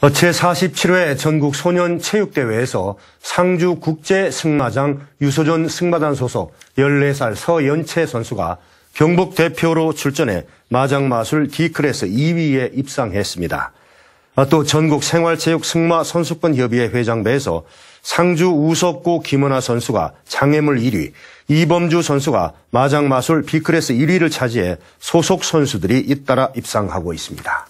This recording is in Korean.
제47회 전국 소년 체육대회에서 상주 국제 승마장 유소전 승마단 소속 14살 서연채 선수가 경북 대표로 출전해 마장마술 D클래스 2위에 입상했습니다. 아, 또 전국 생활체육 승마 선수권 협의회 회장배에서 상주 우석고 김은하 선수가 장애물 1위, 이범주 선수가 마장마술 B클래스 1위를 차지해 소속 선수들이 잇따라 입상하고 있습니다.